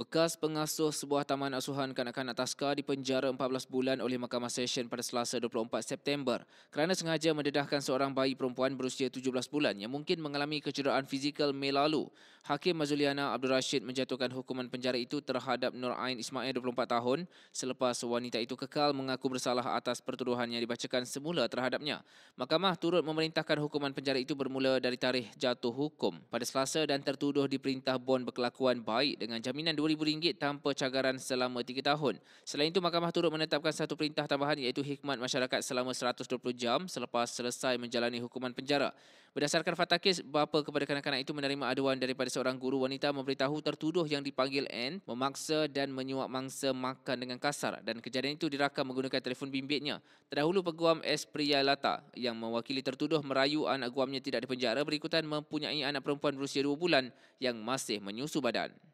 Bekas pengasuh sebuah taman asuhan kanak-kanak Taska dipenjara 14 bulan oleh Mahkamah Session pada Selasa 24 September kerana sengaja mendedahkan seorang bayi perempuan berusia 17 bulan yang mungkin mengalami kecederaan fizikal Mei lalu. Hakim Mazuliana Abdul Rashid menjatuhkan hukuman penjara itu terhadap Nur Ain Ismail 24 tahun selepas wanita itu kekal mengaku bersalah atas pertuduhan yang dibacakan semula terhadapnya. Mahkamah turut memerintahkan hukuman penjara itu bermula dari tarikh jatuh hukum pada Selasa dan tertuduh diperintah bond berkelakuan baik dengan jaminan RM50,000 tanpa cagaran selama 3 tahun. Selain itu, mahkamah turut menetapkan satu perintah tambahan iaitu hikmat masyarakat selama 120 jam selepas selesai menjalani hukuman penjara. Berdasarkan fakta kes, bapa kepada kanak-kanak itu menerima aduan daripada seorang guru wanita memberitahu tertuduh yang dipanggil N memaksa dan menyuap mangsa makan dengan kasar dan kejadian itu dirakam menggunakan telefon bimbitnya. Terdahulu peguam S. Priya Lata yang mewakili tertuduh merayu anak guamnya tidak dipenjara berikutan mempunyai anak perempuan berusia 2 bulan yang masih menyusu badan.